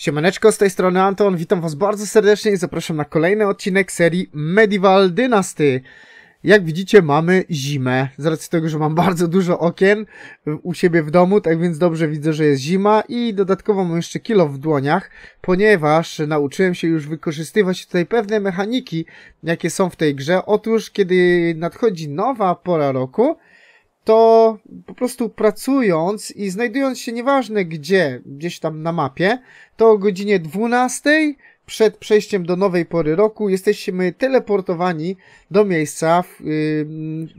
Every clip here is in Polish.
Siemaneczko, z tej strony Anton, witam was bardzo serdecznie i zapraszam na kolejny odcinek serii Medieval Dynasty. Jak widzicie mamy zimę, z racji tego, że mam bardzo dużo okien u siebie w domu, tak więc dobrze widzę, że jest zima i dodatkowo mam jeszcze kilo w dłoniach, ponieważ nauczyłem się już wykorzystywać tutaj pewne mechaniki, jakie są w tej grze. Otóż, kiedy nadchodzi nowa pora roku, to po prostu pracując i znajdując się nieważne gdzie, gdzieś tam na mapie, to o godzinie 12 przed przejściem do nowej pory roku jesteśmy teleportowani do miejsca, yy,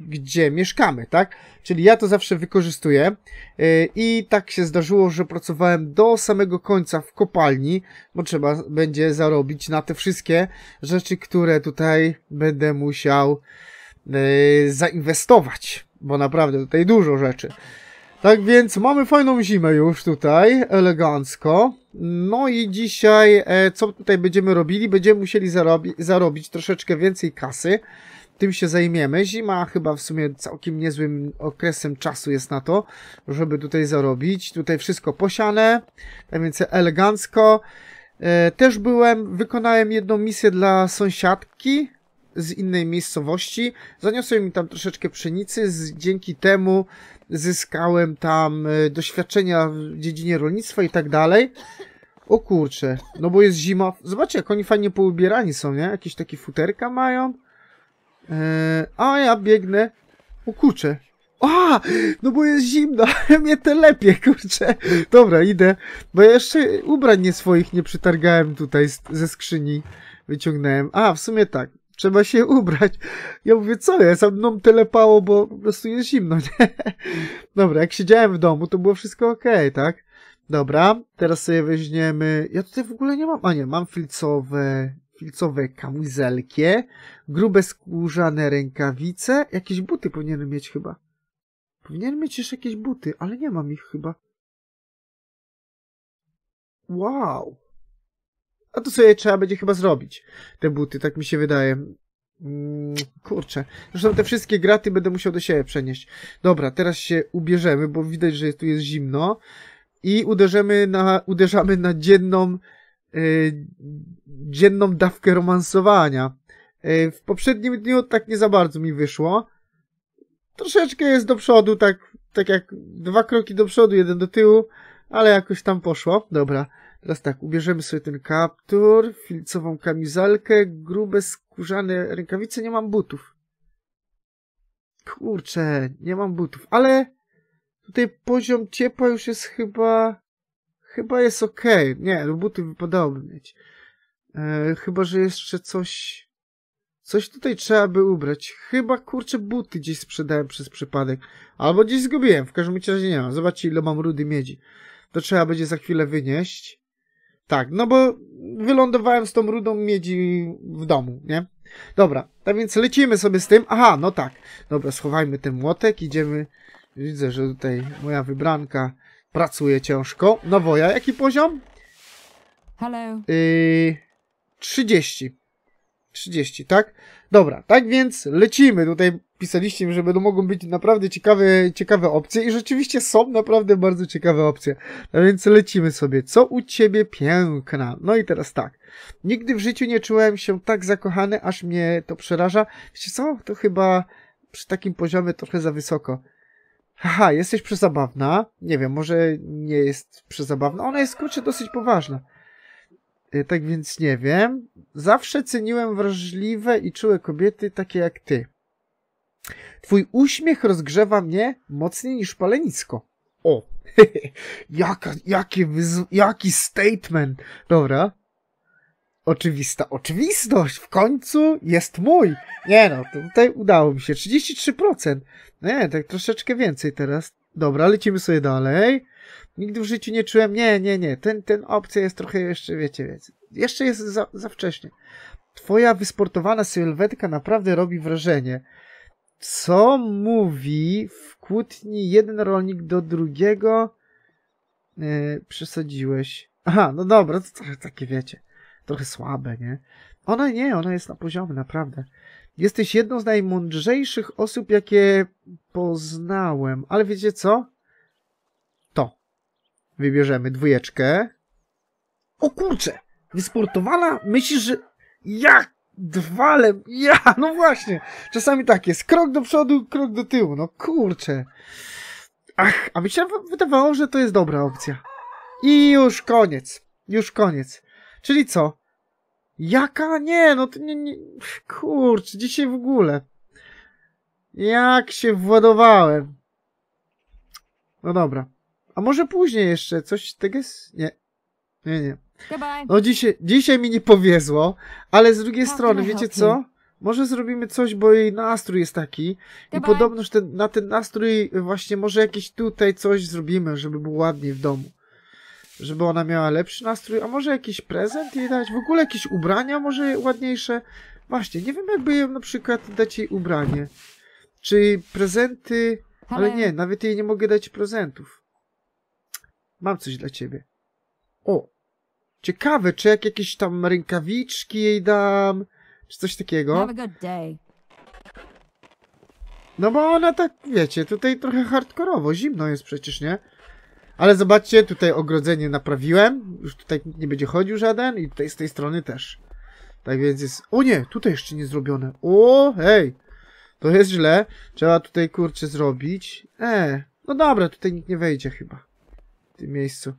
gdzie mieszkamy, tak? Czyli ja to zawsze wykorzystuję yy, i tak się zdarzyło, że pracowałem do samego końca w kopalni, bo trzeba będzie zarobić na te wszystkie rzeczy, które tutaj będę musiał yy, zainwestować bo naprawdę tutaj dużo rzeczy. Tak więc mamy fajną zimę już tutaj, elegancko. No i dzisiaj, e, co tutaj będziemy robili? Będziemy musieli zarobi zarobić troszeczkę więcej kasy. Tym się zajmiemy. Zima chyba w sumie całkiem niezłym okresem czasu jest na to, żeby tutaj zarobić. Tutaj wszystko posiane, tak więc elegancko. E, też byłem, wykonałem jedną misję dla sąsiadki, z innej miejscowości. Zaniosłem mi tam troszeczkę pszenicy, z, dzięki temu zyskałem tam e, doświadczenia w dziedzinie rolnictwa i tak dalej. O kurcze, no bo jest zima. Zobaczcie, jak oni fajnie poubierani są, nie? Jakieś takie futerka mają. Eee, a ja biegnę. O kurcze. A, no bo jest zimno, mnie te lepiej, kurczę. Dobra, idę, bo ja jeszcze ubrań nie swoich nie przytargałem tutaj z, ze skrzyni. Wyciągnąłem. A, w sumie tak trzeba się ubrać. Ja mówię, co ja? Sam mną tyle pało, bo po prostu jest zimno, nie? Dobra, jak siedziałem w domu, to było wszystko ok, tak? Dobra, teraz sobie weźmiemy... Ja tutaj w ogóle nie mam... A nie, mam filcowe... Filcowe kamizelki, grube skórzane rękawice, jakieś buty powinienem mieć chyba. Powinienem mieć jeszcze jakieś buty, ale nie mam ich chyba. Wow! A to sobie trzeba będzie chyba zrobić. Te buty, tak mi się wydaje. Mm, kurczę. Zresztą te wszystkie graty będę musiał do siebie przenieść. Dobra, teraz się ubierzemy, bo widać, że tu jest zimno. I uderzymy na, uderzamy na dzienną, yy, dzienną dawkę romansowania. Yy, w poprzednim dniu tak nie za bardzo mi wyszło. Troszeczkę jest do przodu, tak, tak jak dwa kroki do przodu, jeden do tyłu, ale jakoś tam poszło. Dobra. Teraz tak, ubierzemy sobie ten kaptur, filcową kamizelkę, grube skórzane rękawice, nie mam butów. Kurczę, nie mam butów, ale tutaj poziom ciepła już jest chyba... Chyba jest ok. Nie, no buty wypadałoby mieć. E, chyba, że jeszcze coś... Coś tutaj trzeba by ubrać. Chyba, kurczę, buty gdzieś sprzedałem przez przypadek. Albo gdzieś zgubiłem, w każdym razie nie mam. Zobaczcie, ile mam rudy miedzi. To trzeba będzie za chwilę wynieść. Tak, no bo wylądowałem z tą rudą miedzi w domu, nie? Dobra, tak więc lecimy sobie z tym. Aha, no tak. Dobra, schowajmy ten młotek, idziemy. Widzę, że tutaj moja wybranka pracuje ciężko. No woja, jaki poziom? Hello. Yy, 30. 30, tak? Dobra, tak więc lecimy tutaj pisaliście mi, że będą mogą być naprawdę ciekawe, ciekawe opcje i rzeczywiście są naprawdę bardzo ciekawe opcje. No więc lecimy sobie. Co u ciebie piękna? No i teraz tak. Nigdy w życiu nie czułem się tak zakochany, aż mnie to przeraża. Wiecie co? To chyba przy takim poziomie trochę za wysoko. Haha, jesteś przezabawna. Nie wiem, może nie jest przezabawna. Ona jest, kurczę, dosyć poważna. E, tak więc nie wiem. Zawsze ceniłem wrażliwe i czułe kobiety takie jak ty. Twój uśmiech rozgrzewa mnie mocniej niż palenisko. O, Jaka, jakie jaki statement. Dobra. Oczywista oczywistość. W końcu jest mój. Nie no, tutaj udało mi się. 33%. Nie, tak troszeczkę więcej teraz. Dobra, lecimy sobie dalej. Nigdy w życiu nie czułem, nie, nie, nie, ten, ten opcja jest trochę jeszcze, wiecie, wiecie, jeszcze jest za, za wcześnie. Twoja wysportowana sylwetka naprawdę robi wrażenie co mówi w kłótni jeden rolnik do drugiego. Yy, przesadziłeś. Aha, no dobra, to trochę takie wiecie. Trochę słabe, nie? Ona nie, ona jest na poziomie, naprawdę. Jesteś jedną z najmądrzejszych osób, jakie poznałem. Ale wiecie co? To. Wybierzemy dwójeczkę. O kurczę! Wysportowana? Myślisz, że... Jak dwa le... Ja, no właśnie. Czasami tak jest. Krok do przodu, krok do tyłu. No kurczę. Ach, a mi się wydawało, że to jest dobra opcja. I już koniec. Już koniec. Czyli co? Jaka? Nie, no to nie, nie... Kurczę, dzisiaj w ogóle. Jak się władowałem. No dobra. A może później jeszcze coś tego jest? Nie. Nie, nie. No dzisiaj, dzisiaj mi nie powiezło, ale z drugiej How strony, wiecie co? Może zrobimy coś, bo jej nastrój jest taki Goodbye. i podobno że ten, na ten nastrój właśnie może jakieś tutaj coś zrobimy, żeby było ładniej w domu. Żeby ona miała lepszy nastrój, a może jakiś prezent jej dać? W ogóle jakieś ubrania może ładniejsze? Właśnie, nie wiem jakby ją na przykład dać jej ubranie. Czy prezenty... Ale nie, nawet jej nie mogę dać prezentów. Mam coś dla ciebie. O, Ciekawe, czy jak jakieś tam rękawiczki jej dam, czy coś takiego. No bo ona tak, wiecie, tutaj trochę hardkorowo, zimno jest przecież, nie? Ale zobaczcie, tutaj ogrodzenie naprawiłem, już tutaj nie będzie chodził żaden i tutaj z tej strony też. Tak więc jest... O nie, tutaj jeszcze nie zrobione. O, hej! To jest źle. Trzeba tutaj, kurczę, zrobić. E, no dobra, tutaj nikt nie wejdzie chyba. W tym miejscu.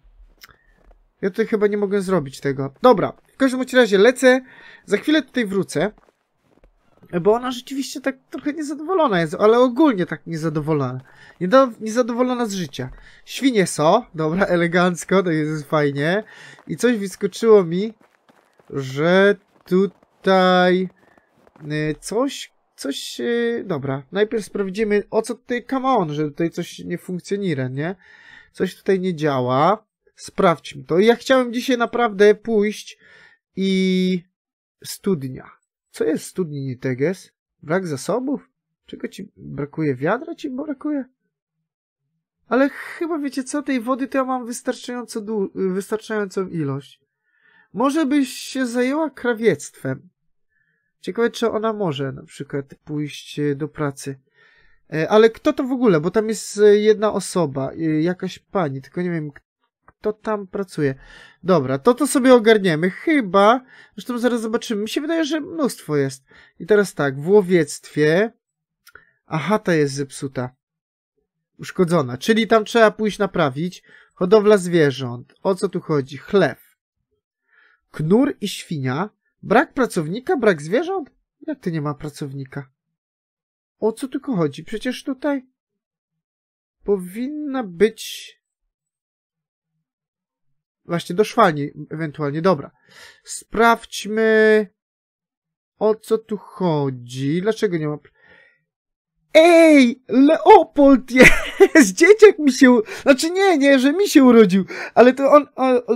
Ja tutaj chyba nie mogę zrobić tego. Dobra, w każdym razie lecę. Za chwilę tutaj wrócę. Bo ona rzeczywiście tak trochę niezadowolona jest, ale ogólnie tak niezadowolona. niezadowolona z życia. Świnie są, dobra, elegancko, to jest fajnie. I coś wyskoczyło mi, że tutaj y, coś, coś, y, dobra. Najpierw sprawdzimy, o co tutaj, come on, że tutaj coś nie funkcjonuje, nie? Coś tutaj nie działa sprawdźmy to. Ja chciałem dzisiaj naprawdę pójść i studnia. Co jest studni Niteges? Brak zasobów? Czego ci brakuje? Wiadra ci brakuje? Ale chyba wiecie co, tej wody to ja mam wystarczająco wystarczającą ilość. Może byś się zajęła krawiectwem. Ciekawe, czy ona może na przykład pójść e, do pracy. E, ale kto to w ogóle? Bo tam jest e, jedna osoba, jakaś pani, tylko nie wiem to tam pracuje. Dobra, to to sobie ogarniemy. Chyba, zresztą zaraz zobaczymy. Mi się wydaje, że mnóstwo jest. I teraz tak, w łowiectwie. A ta jest zepsuta. Uszkodzona. Czyli tam trzeba pójść naprawić. Hodowla zwierząt. O co tu chodzi? Chlew. Knur i świnia. Brak pracownika, brak zwierząt? Jak ty nie ma pracownika? O co tu chodzi? Przecież tutaj powinna być Właśnie do szwalni ewentualnie. Dobra. Sprawdźmy o co tu chodzi. Dlaczego nie ma... Ej, Leopold jest! Dzieciak mi się... Znaczy nie, nie, że mi się urodził, ale to on...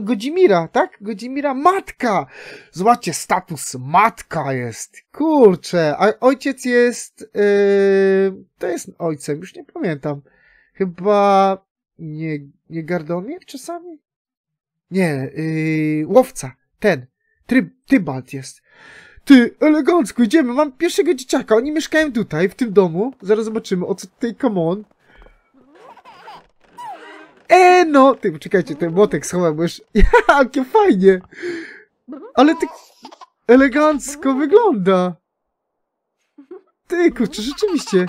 Godzimira, tak? Godzimira matka! Zobaczcie, status matka jest. Kurczę, a ojciec jest... Yy, to jest ojcem, już nie pamiętam. Chyba... Nie, nie Gardomier czasami? Nie, yy, łowca. Ten. Tryb, Tybalt jest. Ty, elegancko, idziemy, mam pierwszego dzieciaka. Oni mieszkają tutaj, w tym domu. Zaraz zobaczymy, o co tutaj, come on. E, no! Ty, poczekajcie, ten młotek schował, bo już... Jakie fajnie! Ale ty... Elegancko wygląda! Ty, kurczę, rzeczywiście.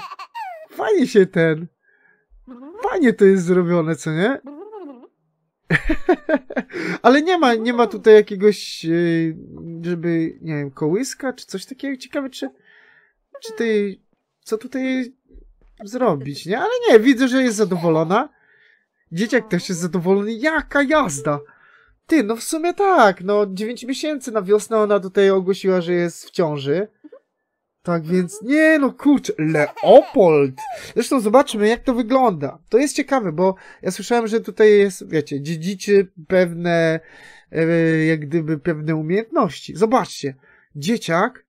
Fajnie się ten... Fajnie to jest zrobione, co nie? Ale nie ma, nie ma tutaj jakiegoś, e, żeby, nie wiem, kołyska czy coś takiego. Ciekawe, czy, czy ty, co tutaj zrobić, nie? Ale nie, widzę, że jest zadowolona. Dzieciak też jest zadowolony. Jaka jazda! Ty, no w sumie tak, no 9 miesięcy na wiosnę ona tutaj ogłosiła, że jest w ciąży. Tak więc, nie no kurczę, Leopold! Zresztą zobaczmy, jak to wygląda. To jest ciekawe, bo ja słyszałem, że tutaj jest, wiecie, dziedziczy pewne, e, jak gdyby pewne umiejętności. Zobaczcie, dzieciak,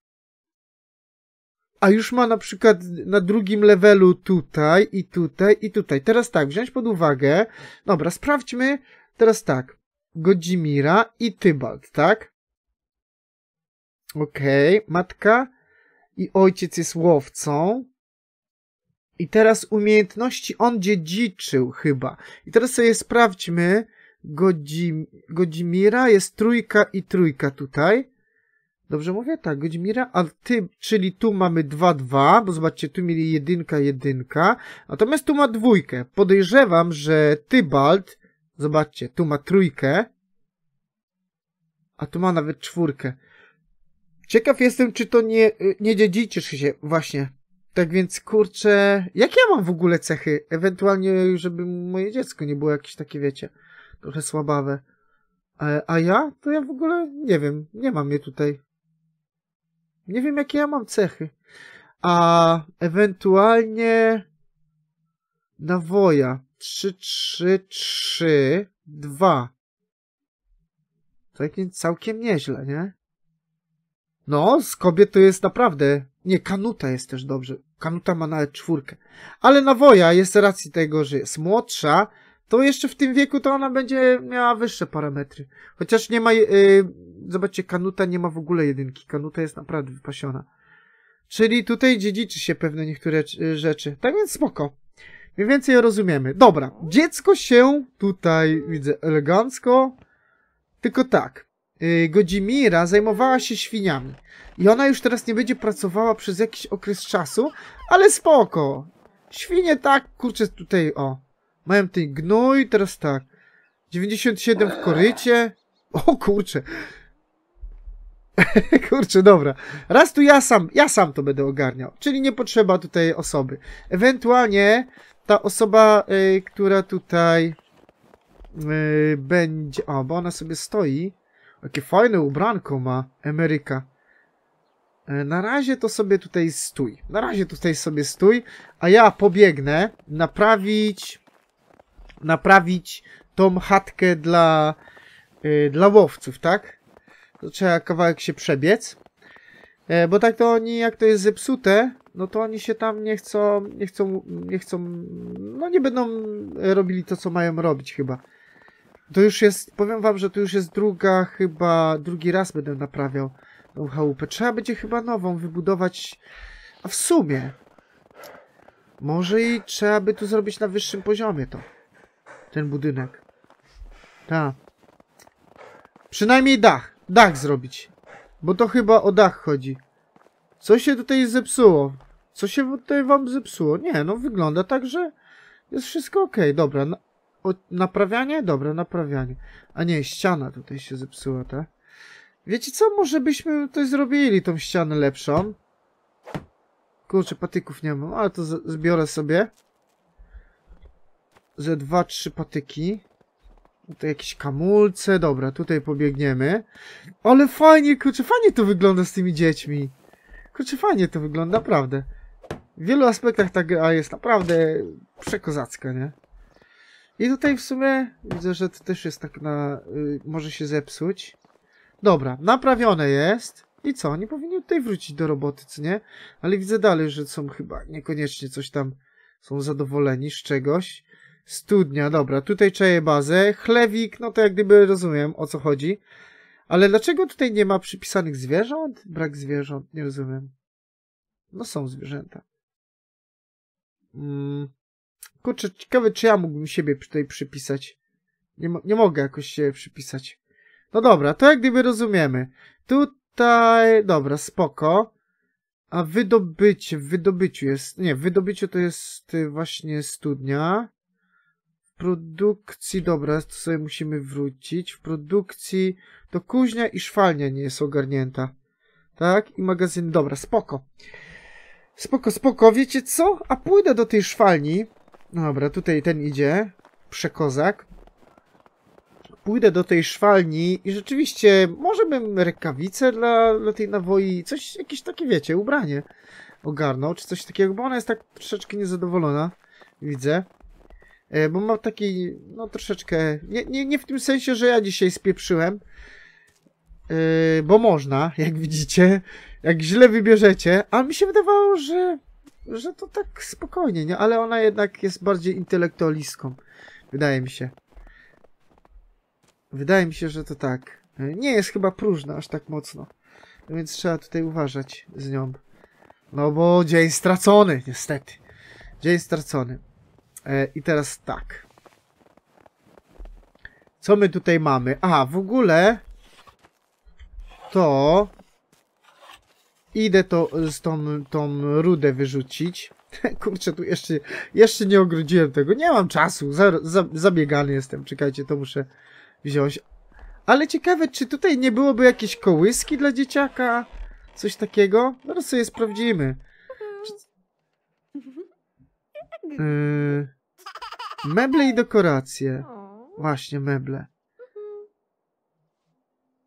a już ma na przykład na drugim levelu tutaj i tutaj i tutaj. Teraz tak, wziąć pod uwagę, dobra, sprawdźmy, teraz tak, Godzimira i Tybalt, tak? Okej, okay. matka i ojciec jest łowcą. I teraz umiejętności on dziedziczył chyba. I teraz sobie sprawdźmy. Godzim, Godzimira jest trójka i trójka tutaj. Dobrze mówię? Tak, Godzimira, a ty, czyli tu mamy 2-2, bo zobaczcie, tu mieli jedynka, jedynka, natomiast tu ma dwójkę. Podejrzewam, że Tybald, zobaczcie, tu ma trójkę, a tu ma nawet czwórkę. Ciekaw jestem, czy to nie, y, nie dziedziczysz się właśnie. Tak więc, kurczę, jak ja mam w ogóle cechy? Ewentualnie, żeby moje dziecko nie było jakieś takie, wiecie, trochę słabawe. A, e, a ja? To ja w ogóle nie wiem, nie mam je tutaj. Nie wiem, jakie ja mam cechy. A ewentualnie nawoja. 3, 3, 3, 2. Tak więc całkiem nieźle, nie? No, z kobiet to jest naprawdę. Nie, Kanuta jest też dobrze. Kanuta ma nawet czwórkę. Ale Nawoja jest racji tego, że jest młodsza, to jeszcze w tym wieku to ona będzie miała wyższe parametry. Chociaż nie ma. Yy, zobaczcie, Kanuta nie ma w ogóle jedynki. Kanuta jest naprawdę wypasiona. Czyli tutaj dziedziczy się pewne niektóre y, rzeczy. Tak więc spoko. Mniej więcej rozumiemy. Dobra, dziecko się tutaj widzę elegancko. Tylko tak. Y, Godzimira zajmowała się świniami. I ona już teraz nie będzie pracowała przez jakiś okres czasu, ale spoko. Świnie tak, kurczę, tutaj, o. Mają ten gnój, teraz tak. 97 w korycie. O kurczę. kurczę, dobra. Raz tu ja sam, ja sam to będę ogarniał. Czyli nie potrzeba tutaj osoby. Ewentualnie ta osoba, y, która tutaj y, będzie... O, bo ona sobie stoi. Jakie fajne ubranko ma Ameryka. E, na razie to sobie tutaj stój. Na razie tutaj sobie stój, a ja pobiegnę naprawić naprawić tą chatkę dla yy, dla łowców, tak? To trzeba kawałek się przebiec. E, bo tak to oni, jak to jest zepsute, no to oni się tam nie chcą, nie chcą, nie chcą, no nie będą robili to, co mają robić chyba. To już jest, powiem wam, że to już jest druga chyba, drugi raz będę naprawiał tą chałupę. Trzeba będzie chyba nową wybudować, a w sumie może i trzeba by tu zrobić na wyższym poziomie to. Ten budynek. Tak. Przynajmniej dach. Dach zrobić. Bo to chyba o dach chodzi. Co się tutaj zepsuło? Co się tutaj wam zepsuło? Nie, no wygląda tak, że jest wszystko ok. Dobra, no, o, naprawianie? Dobra, naprawianie. A nie, ściana tutaj się zepsuła, tak? Wiecie co? Może byśmy to zrobili, tą ścianę lepszą. Kurczę, patyków nie mam, ale to zbiorę sobie. Ze dwa, trzy patyki. Tutaj jakieś kamulce, dobra, tutaj pobiegniemy. Ale fajnie, kurczę, fajnie to wygląda z tymi dziećmi. Kurczę, fajnie to wygląda, naprawdę. W wielu aspektach ta gra jest naprawdę przekozacka, nie? I tutaj w sumie widzę, że to też jest tak na... Y, może się zepsuć. Dobra, naprawione jest. I co, oni powinni tutaj wrócić do roboty, co nie? Ale widzę dalej, że są chyba niekoniecznie coś tam... Są zadowoleni z czegoś. Studnia, dobra, tutaj czeję bazę. Chlewik, no to jak gdyby rozumiem, o co chodzi. Ale dlaczego tutaj nie ma przypisanych zwierząt? Brak zwierząt, nie rozumiem. No są zwierzęta. Mmm... Kurczę, ciekawe czy ja mógłbym siebie tutaj przypisać. Nie, nie mogę jakoś siebie przypisać. No dobra, to jak gdyby rozumiemy. Tutaj, dobra, spoko. A wydobycie, w wydobyciu jest, nie, w wydobyciu to jest y, właśnie studnia. W produkcji, dobra, to sobie musimy wrócić. W produkcji to kuźnia i szwalnia nie jest ogarnięta. Tak? I magazyn, dobra, spoko. Spoko, spoko, wiecie co? A pójdę do tej szwalni, Dobra, tutaj ten idzie. Przekozak. Pójdę do tej szwalni i rzeczywiście może bym rękawice dla, dla tej nawoi, coś, jakieś takie, wiecie, ubranie ogarnął, czy coś takiego, bo ona jest tak troszeczkę niezadowolona, widzę. E, bo ma taki, no troszeczkę, nie, nie, nie w tym sensie, że ja dzisiaj spieprzyłem, e, bo można, jak widzicie, jak źle wybierzecie, a mi się wydawało, że że to tak spokojnie, nie? Ale ona jednak jest bardziej intelektualistką. Wydaje mi się. Wydaje mi się, że to tak. Nie jest chyba próżna aż tak mocno. Więc trzeba tutaj uważać z nią. No bo dzień stracony, niestety. Dzień stracony. E, I teraz tak. Co my tutaj mamy? A, w ogóle to Idę to z tą, tą rudę wyrzucić. Kurczę, tu jeszcze, jeszcze nie ogrodziłem tego. Nie mam czasu, za, za, zabiegany jestem. Czekajcie, to muszę wziąć. Ale ciekawe, czy tutaj nie byłoby jakieś kołyski dla dzieciaka? Coś takiego? Zaraz no sobie sprawdzimy. Yy, meble i dekoracje. Właśnie, meble. Mhm.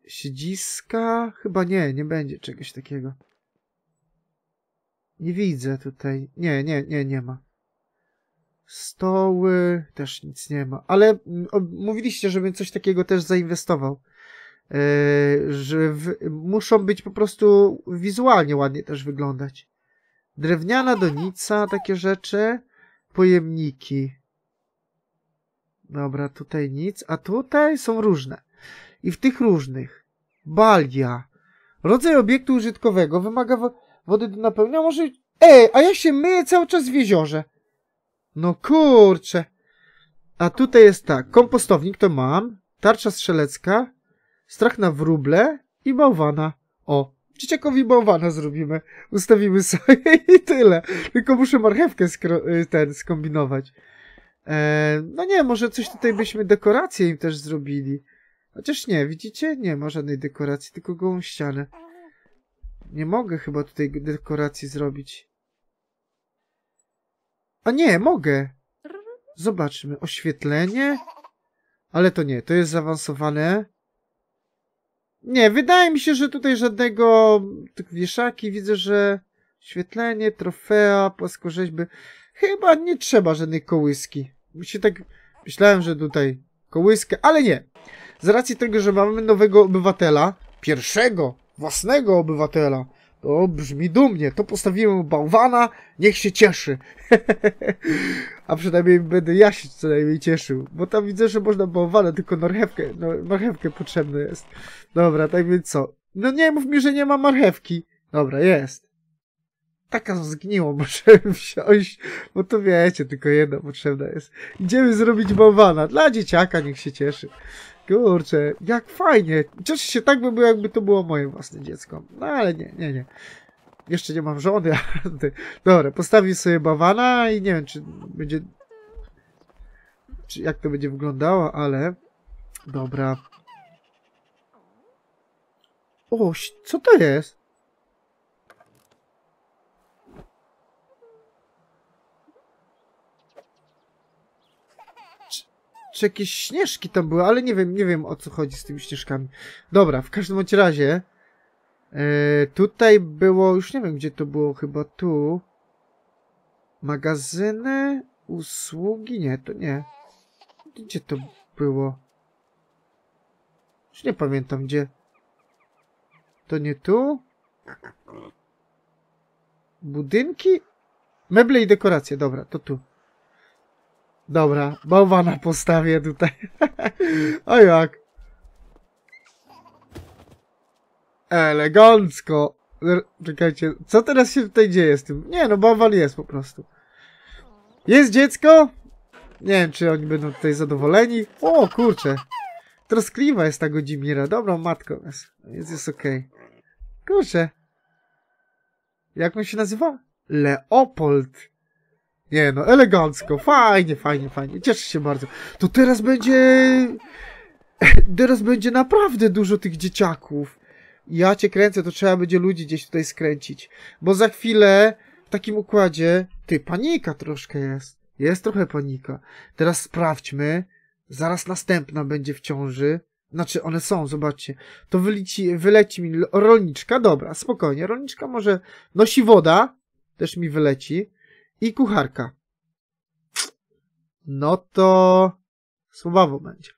Siedziska? Chyba nie, nie będzie czegoś takiego. Nie widzę tutaj. Nie, nie, nie, nie ma. Stoły też nic nie ma. Ale mm, mówiliście, żebym coś takiego też zainwestował. Yy, że w, muszą być po prostu wizualnie ładnie też wyglądać. Drewniana donica, takie rzeczy. Pojemniki. Dobra, tutaj nic. A tutaj są różne. I w tych różnych. Balia. Rodzaj obiektu użytkowego wymaga wody do napełnia, może... Ej, a ja się myję cały czas w jeziorze. No kurczę. A tutaj jest tak, kompostownik to mam, tarcza strzelecka, strach na wróble i bałwana. O, dzieciakowi bałwana zrobimy. Ustawimy sobie i tyle. Tylko muszę marchewkę y, ten skombinować. E, no nie, może coś tutaj byśmy dekorację im też zrobili. Chociaż nie, widzicie? Nie ma żadnej dekoracji, tylko gołą ścianę. Nie mogę chyba tutaj dekoracji zrobić. A nie, mogę. Zobaczmy. Oświetlenie. Ale to nie, to jest zaawansowane. Nie, wydaje mi się, że tutaj żadnego... tych wieszaki, widzę, że... oświetlenie, trofea, płaskorzeźby. Chyba nie trzeba żadnej kołyski. Się tak... Myślałem, że tutaj kołyskę, ale nie. Z racji tego, że mamy nowego obywatela, pierwszego własnego obywatela. To brzmi dumnie. To postawiłem bałwana, niech się cieszy. A przynajmniej będę ja się co najmniej cieszył. Bo tam widzę, że można bałwana, tylko marchewkę, no, marchewkę potrzebne jest. Dobra, tak więc co? No nie mów mi, że nie ma marchewki. Dobra, jest. Taka zgniło, możemy wsiąść, bo to wiecie, tylko jedna potrzebna jest. Idziemy zrobić bałwana. Dla dzieciaka niech się cieszy. Kurczę, jak fajnie. Cieszę się tak by było, jakby to było moje własne dziecko. No ale nie, nie, nie. Jeszcze nie mam żony. Dobra, postawię sobie bawana i nie wiem, czy będzie... Czy jak to będzie wyglądało, ale... Dobra. Oś, co to jest? czy jakieś śnieżki tam były, ale nie wiem, nie wiem o co chodzi z tymi śnieżkami. Dobra, w każdym bądź razie yy, tutaj było, już nie wiem gdzie to było, chyba tu. Magazyny, usługi, nie, to nie. Gdzie to było? Już nie pamiętam gdzie. To nie tu? Budynki? Meble i dekoracje, dobra, to tu. Dobra, bałwana postawię tutaj. Ojak. jak? Elegancko. Czekajcie, co teraz się tutaj dzieje z tym? Nie, no bałwan jest po prostu. Jest dziecko? Nie wiem, czy oni będą tutaj zadowoleni. O, kurczę. Troskliwa jest ta Godzimira. Dobrą matką jest. Więc jest okej. Okay. Kurczę. Jak on się nazywa? Leopold. Nie no, elegancko, fajnie, fajnie, fajnie. Cieszę się bardzo. To teraz będzie... Teraz będzie naprawdę dużo tych dzieciaków. Ja cię kręcę, to trzeba będzie ludzi gdzieś tutaj skręcić. Bo za chwilę w takim układzie... Ty, panika troszkę jest. Jest trochę panika. Teraz sprawdźmy. Zaraz następna będzie w ciąży. Znaczy, one są, zobaczcie. To wyleci, wyleci mi rolniczka. Dobra, spokojnie. Rolniczka może nosi woda. Też mi wyleci i kucharka. No to słabo będzie.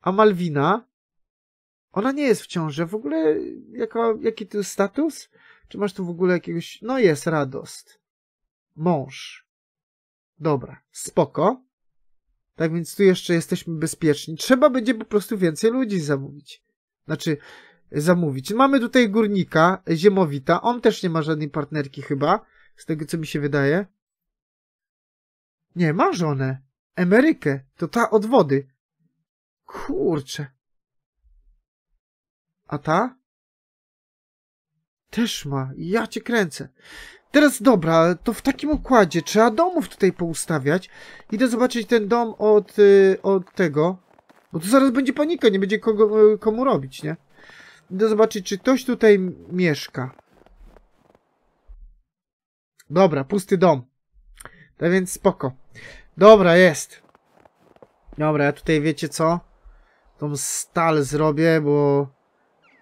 A Malwina? Ona nie jest w ciąży. W ogóle jaki tu status? Czy masz tu w ogóle jakiegoś... No jest, radost. Mąż. Dobra, spoko. Tak więc tu jeszcze jesteśmy bezpieczni. Trzeba będzie po prostu więcej ludzi zamówić. Znaczy, zamówić. Mamy tutaj górnika, ziemowita. On też nie ma żadnej partnerki chyba z tego co mi się wydaje. Nie, ma żonę. Emerykę. To ta od wody. Kurczę. A ta? Też ma. Ja cię kręcę. Teraz dobra, to w takim układzie trzeba domów tutaj poustawiać. Idę zobaczyć ten dom od, y, od tego. Bo tu zaraz będzie panika, nie będzie kogo, y, komu robić, nie? Idę zobaczyć, czy ktoś tutaj mieszka. Dobra, pusty dom. Tak więc spoko. Dobra, jest. Dobra, ja tutaj wiecie co? Tą stal zrobię, bo...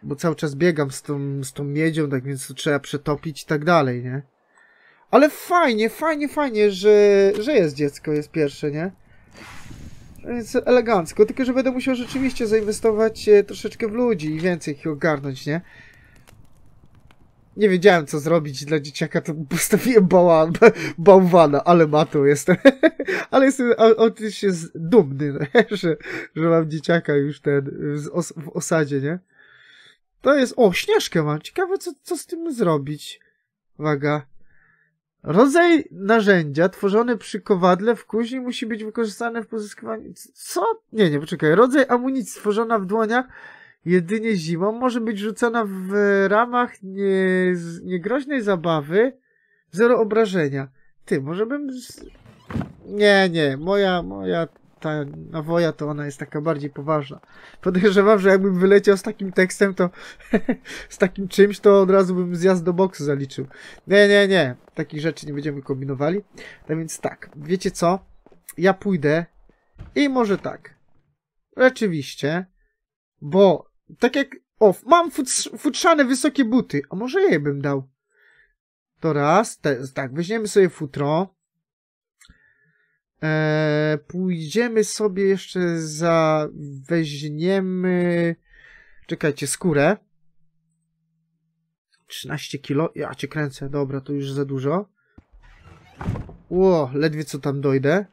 Bo cały czas biegam z tą, z tą miedzią, tak więc to trzeba przetopić i tak dalej, nie? Ale fajnie, fajnie, fajnie, że, że jest dziecko, jest pierwsze, nie? Więc elegancko, tylko że będę musiał rzeczywiście zainwestować e, troszeczkę w ludzi i więcej ich ogarnąć, nie? nie wiedziałem, co zrobić dla dzieciaka, to postawiłem bałan, bałwana, ale matą jestem. ale jestem autentycznie dumny, że, że mam dzieciaka już ten w osadzie, nie? To jest... O, Śnieżkę mam. Ciekawe, co, co z tym zrobić. Uwaga. Rodzaj narzędzia tworzony przy kowadle w kuźni musi być wykorzystany w pozyskiwaniu... Co? Nie, nie, poczekaj. Rodzaj amunicji stworzona w dłoniach jedynie zimą może być rzucana w ramach nie, niegroźnej zabawy zero obrażenia. Ty, może bym... Z... Nie, nie, moja, moja ta nawoja to ona jest taka bardziej poważna. Podejrzewam, że jakbym wyleciał z takim tekstem, to z takim czymś, to od razu bym zjazd do boksu zaliczył. Nie, nie, nie. Takich rzeczy nie będziemy kombinowali. Tak więc tak, wiecie co? Ja pójdę i może tak. Rzeczywiście, bo tak jak, o, mam futrzane wysokie buty, a może je bym dał. To raz, te, tak, weźmiemy sobie futro. Eee, pójdziemy sobie jeszcze za, weźmiemy, czekajcie, skórę. 13 kilo, ja cię kręcę, dobra, to już za dużo. Ło, ledwie co tam dojdę.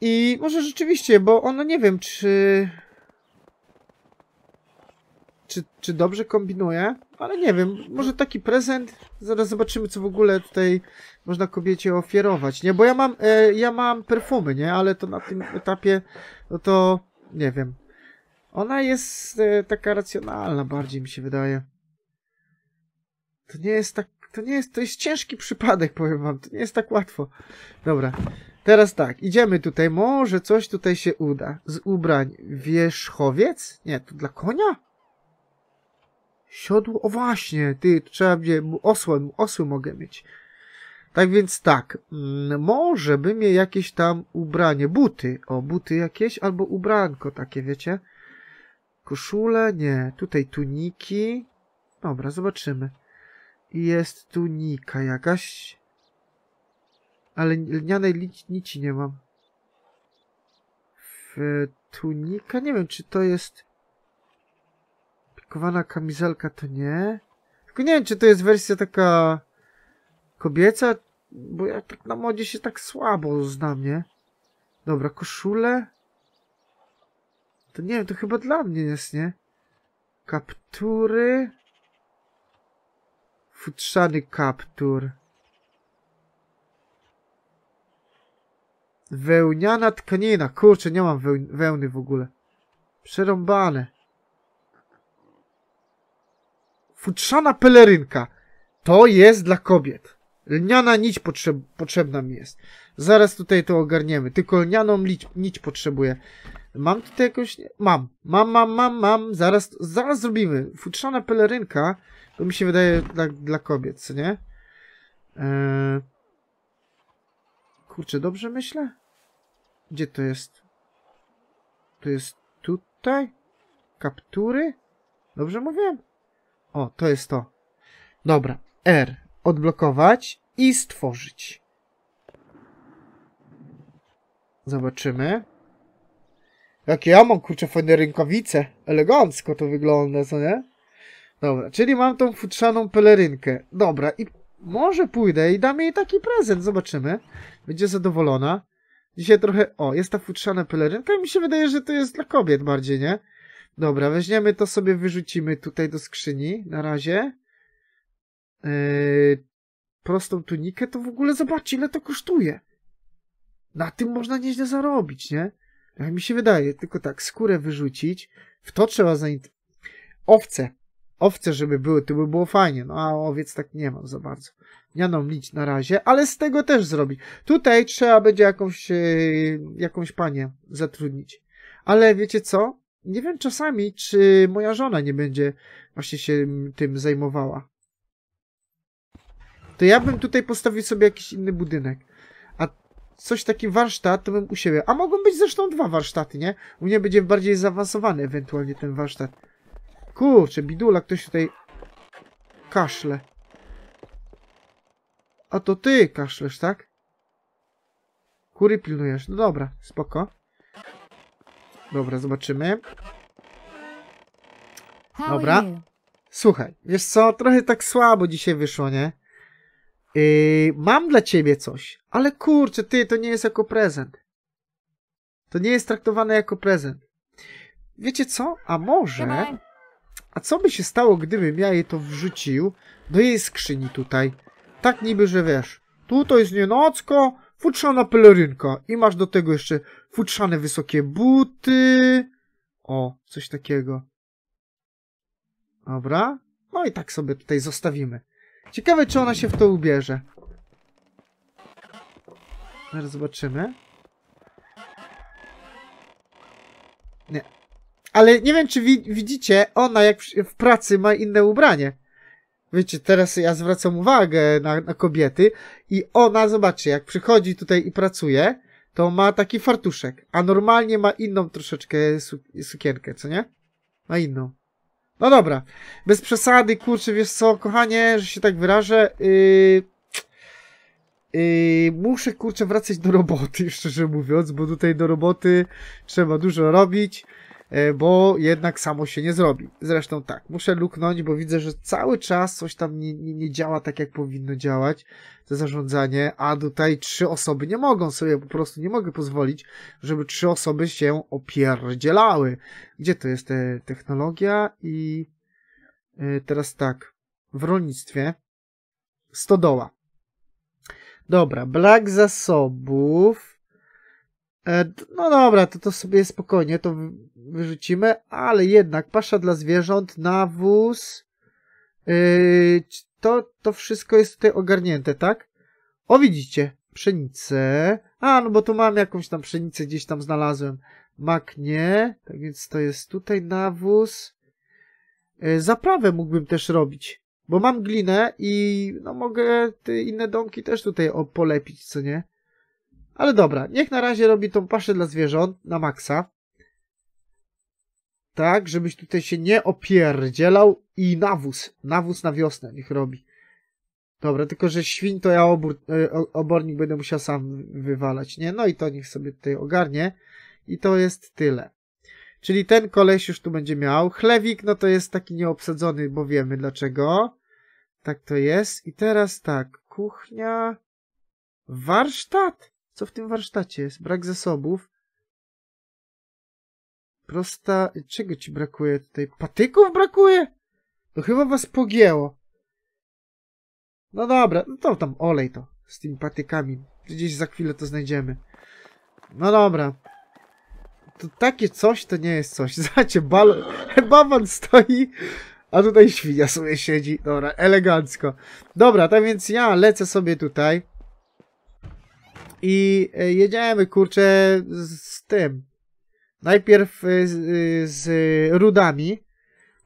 I może rzeczywiście, bo ono nie wiem, czy czy, czy dobrze kombinuję, ale nie wiem, może taki prezent, zaraz zobaczymy, co w ogóle tutaj można kobiecie ofiarować, nie, bo ja mam, e, ja mam perfumy, nie, ale to na tym etapie, no to, nie wiem, ona jest e, taka racjonalna bardziej, mi się wydaje. To nie jest tak, to nie jest, to jest ciężki przypadek, powiem wam, to nie jest tak łatwo. Dobra, Teraz tak, idziemy tutaj, może coś tutaj się uda. Z ubrań wierzchowiec? Nie, to dla konia? Siodło? O właśnie, ty, trzeba będzie osłem, osły mogę mieć. Tak więc tak, mm, może bym je jakieś tam ubranie, buty, o buty jakieś, albo ubranko takie, wiecie? Koszule? Nie. Tutaj tuniki. Dobra, zobaczymy. Jest tunika jakaś. Ale lnianej nici nie mam. W tunika? Nie wiem, czy to jest... Kowana kamizelka to nie. Tylko nie wiem, czy to jest wersja taka kobieca, bo ja tak na modzie się tak słabo znam, nie? Dobra, koszule? To nie wiem, to chyba dla mnie jest, nie? Kaptury? Futrzany kaptur. Wełniana tkanina. Kurczę, nie mam wełny w ogóle. Przerąbane futrzana pelerynka. To jest dla kobiet. Lniana nić potrzeb potrzebna mi jest. Zaraz tutaj to ogarniemy. Tylko lnianą nić, potrzebuję. Mam tutaj jakąś... Mam. Mam, mam, mam, mam. Zaraz, zaraz zrobimy. Futrzana pelerynka to mi się wydaje dla, dla kobiet, co nie? Eee... Kurczę, dobrze myślę? Gdzie to jest? To jest tutaj? Kaptury? Dobrze mówiłem? O, to jest to. Dobra. R. Odblokować i stworzyć. Zobaczymy. Jakie ja mam, kurczę, fajne rękawice. Elegancko to wygląda, co nie? Dobra, czyli mam tą futrzaną pelerynkę. Dobra, i może pójdę i dam jej taki prezent, zobaczymy. Będzie zadowolona. Dzisiaj trochę... O, jest ta futrzana pelerynka i mi się wydaje, że to jest dla kobiet bardziej, nie? Dobra, weźmiemy to sobie, wyrzucimy tutaj do skrzyni na razie. Yy, prostą tunikę, to w ogóle zobaczcie, ile to kosztuje. Na tym można nieźle zarobić, nie? Jak mi się wydaje, tylko tak, skórę wyrzucić, w to trzeba zaint... Owce, owce, żeby były, to by było fajnie, no a owiec tak nie mam za bardzo. Mianą lić na razie, ale z tego też zrobić. Tutaj trzeba będzie jakąś, yy, jakąś panię zatrudnić. Ale wiecie co? nie wiem czasami, czy moja żona nie będzie właśnie się tym zajmowała. To ja bym tutaj postawił sobie jakiś inny budynek. A coś taki warsztat to bym u siebie. A mogą być zresztą dwa warsztaty, nie? U mnie będzie bardziej zaawansowany ewentualnie ten warsztat. Kurczę, bidula, ktoś tutaj kaszle. A to ty kaszlesz, tak? Kury pilnujesz. No dobra, spoko. Dobra, zobaczymy. Dobra. Słuchaj, wiesz co, trochę tak słabo dzisiaj wyszło, nie? Yy, mam dla ciebie coś, ale kurczę, ty, to nie jest jako prezent. To nie jest traktowane jako prezent. Wiecie co? A może... A co by się stało, gdybym ja jej to wrzucił do jej skrzyni tutaj? Tak niby, że wiesz, tutaj jest nienocko, futrzana pelerynka i masz do tego jeszcze futrzane wysokie buty. O, coś takiego. Dobra. No i tak sobie tutaj zostawimy. Ciekawe, czy ona się w to ubierze. Zaraz zobaczymy. Nie. Ale nie wiem, czy wi widzicie, ona jak w pracy ma inne ubranie wiecie, teraz ja zwracam uwagę na, na kobiety i ona, zobaczcie, jak przychodzi tutaj i pracuje, to ma taki fartuszek, a normalnie ma inną troszeczkę sukienkę, co nie? Ma inną. No dobra, bez przesady, kurczę, wiesz co, kochanie, że się tak wyrażę, yy... Yy, muszę kurczę wracać do roboty, szczerze mówiąc, bo tutaj do roboty trzeba dużo robić. E, bo jednak samo się nie zrobi. Zresztą tak, muszę luknąć, bo widzę, że cały czas coś tam nie, nie, nie działa tak, jak powinno działać to zarządzanie, a tutaj trzy osoby nie mogą sobie, po prostu nie mogę pozwolić, żeby trzy osoby się opierdzielały. Gdzie to jest te technologia i yy, teraz tak, w rolnictwie stodoła. Dobra, brak zasobów, E, no dobra, to to sobie spokojnie to wyrzucimy, ale jednak pasza dla zwierząt, nawóz, y, to, to wszystko jest tutaj ogarnięte, tak? O widzicie, pszenicę, a no bo tu mam jakąś tam pszenicę, gdzieś tam znalazłem, mak nie, tak więc to jest tutaj nawóz, e, zaprawę mógłbym też robić, bo mam glinę i no mogę te inne domki też tutaj polepić, co nie? Ale dobra, niech na razie robi tą paszę dla zwierząt na maksa. Tak, żebyś tutaj się nie opierdzielał i nawóz, nawóz na wiosnę niech robi. Dobra, tylko że świń to ja obór, e, obornik będę musiał sam wywalać, nie? No i to niech sobie tutaj ogarnie. I to jest tyle. Czyli ten koleś już tu będzie miał. Chlewik, no to jest taki nieobsadzony, bo wiemy dlaczego. Tak to jest. I teraz tak, kuchnia, warsztat co w tym warsztacie jest? Brak zasobów. Prosta... Czego ci brakuje tutaj? Patyków brakuje? No chyba was pogięło. No dobra, no to tam olej to. Z tymi patykami. Gdzieś za chwilę to znajdziemy. No dobra. To takie coś to nie jest coś. Zobaczcie, bal... bawan stoi, a tutaj świnia sobie siedzi. Dobra, elegancko. Dobra, tak więc ja lecę sobie tutaj. I e, jedziemy, kurczę, z tym. Najpierw e, z, e, z rudami.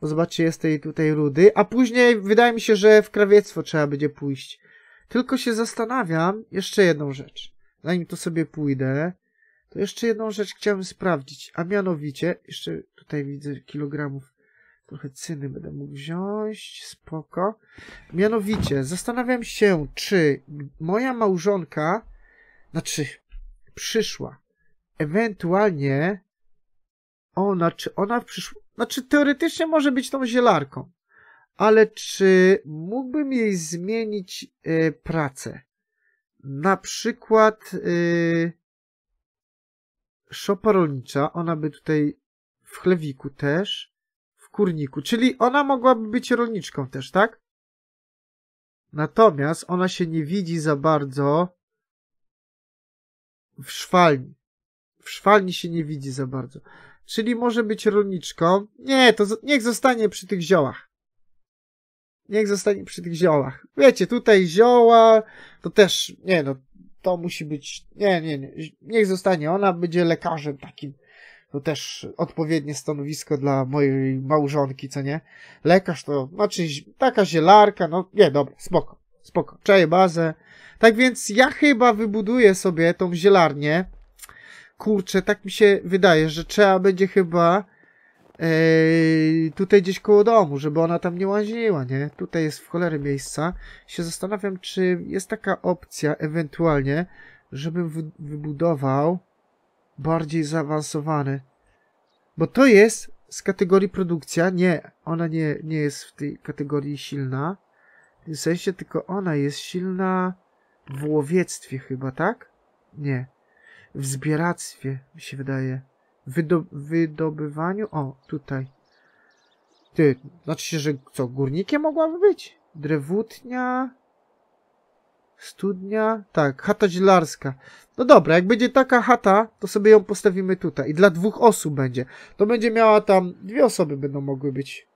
Zobaczcie, jest tej tutaj rudy. A później wydaje mi się, że w krawiectwo trzeba będzie pójść. Tylko się zastanawiam, jeszcze jedną rzecz. Zanim to sobie pójdę, to jeszcze jedną rzecz chciałem sprawdzić. A mianowicie, jeszcze tutaj widzę kilogramów trochę cyny będę mógł wziąć, spoko. Mianowicie, zastanawiam się, czy moja małżonka znaczy, przyszła. Ewentualnie ona, czy ona w przyszłości, znaczy teoretycznie może być tą zielarką, ale czy mógłbym jej zmienić y, pracę? Na przykład y, szopa rolnicza, ona by tutaj w chlewiku też, w kurniku, czyli ona mogłaby być rolniczką też, tak? Natomiast ona się nie widzi za bardzo w szwalni. W szwalni się nie widzi za bardzo. Czyli może być rolniczką. Nie, to niech zostanie przy tych ziołach. Niech zostanie przy tych ziołach. Wiecie, tutaj zioła, to też, nie no, to musi być, nie, nie, nie, niech zostanie. Ona będzie lekarzem takim. To też odpowiednie stanowisko dla mojej małżonki, co nie? Lekarz to, znaczy, taka zielarka, no, nie, dobra, spoko. Spoko. Cześć, bazę. Tak więc ja chyba wybuduję sobie tą zielarnię. Kurczę, tak mi się wydaje, że trzeba będzie chyba yy, tutaj gdzieś koło domu, żeby ona tam nie łaziła, nie? Tutaj jest w cholery miejsca. Się zastanawiam, czy jest taka opcja ewentualnie, żebym wy wybudował bardziej zaawansowany. Bo to jest z kategorii produkcja. Nie, ona nie, nie jest w tej kategorii silna. W sensie tylko ona jest silna w łowiectwie chyba, tak? Nie. W zbieractwie, mi się wydaje. Wydo wydobywaniu... O, tutaj. Ty, znaczy się, że co, górnikiem mogłaby być? Drewutnia... Studnia... Tak, chata zielarska. No dobra, jak będzie taka chata, to sobie ją postawimy tutaj. I dla dwóch osób będzie. To będzie miała tam... Dwie osoby będą mogły być.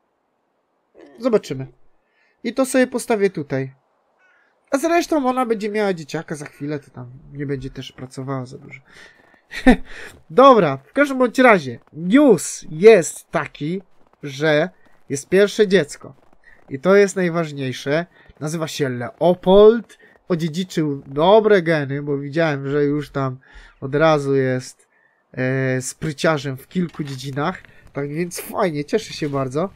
Zobaczymy. I to sobie postawię tutaj. A zresztą ona będzie miała dzieciaka za chwilę, to tam nie będzie też pracowała za dużo. Dobra, w każdym bądź razie, news jest taki, że jest pierwsze dziecko. I to jest najważniejsze. Nazywa się Leopold. Odziedziczył dobre geny, bo widziałem, że już tam od razu jest e, spryciarzem w kilku dziedzinach. Tak więc fajnie, cieszę się bardzo.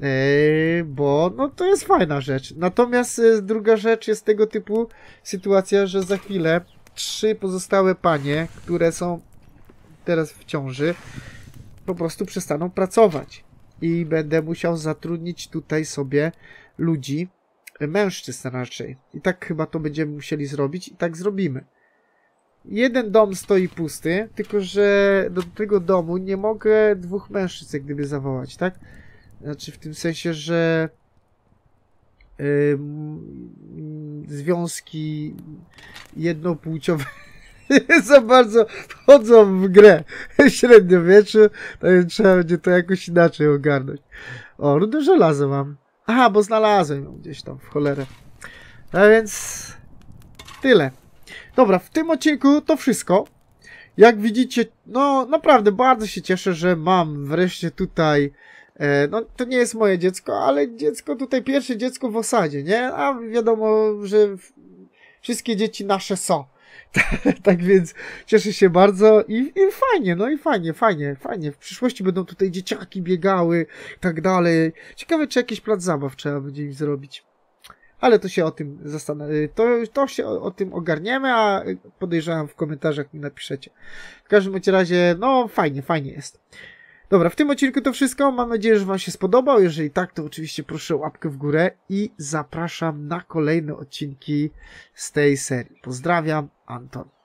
Yy, bo no, to jest fajna rzecz. Natomiast y, druga rzecz jest tego typu sytuacja, że za chwilę trzy pozostałe panie, które są teraz w ciąży, po prostu przestaną pracować i będę musiał zatrudnić tutaj sobie ludzi, y, mężczyzn raczej. I tak chyba to będziemy musieli zrobić i tak zrobimy. Jeden dom stoi pusty, tylko że do tego domu nie mogę dwóch mężczyzn gdyby zawołać, tak? Znaczy w tym sensie, że yy, związki jednopłciowe za bardzo wchodzą w grę w średniowieczu, no więc trzeba będzie to jakoś inaczej ogarnąć. O, rudy żelazo mam. Aha, bo znalazłem ją gdzieś tam w cholerę. No więc tyle. Dobra, w tym odcinku to wszystko. Jak widzicie, no naprawdę bardzo się cieszę, że mam wreszcie tutaj E, no, to nie jest moje dziecko, ale dziecko tutaj, pierwsze dziecko w osadzie, nie? A wiadomo, że wszystkie dzieci nasze są. Tak, tak więc cieszę się bardzo i, i fajnie, no i fajnie, fajnie, fajnie. W przyszłości będą tutaj dzieciaki biegały i tak dalej. Ciekawe, czy jakiś plac zabaw trzeba będzie im zrobić. Ale to się o tym zastanawiam, y, To, to się o, o, tym ogarniemy, a y, podejrzewam w komentarzach mi napiszecie. W każdym razie, no fajnie, fajnie jest. Dobra, w tym odcinku to wszystko. Mam nadzieję, że Wam się spodobał. Jeżeli tak, to oczywiście proszę o łapkę w górę i zapraszam na kolejne odcinki z tej serii. Pozdrawiam, Anton.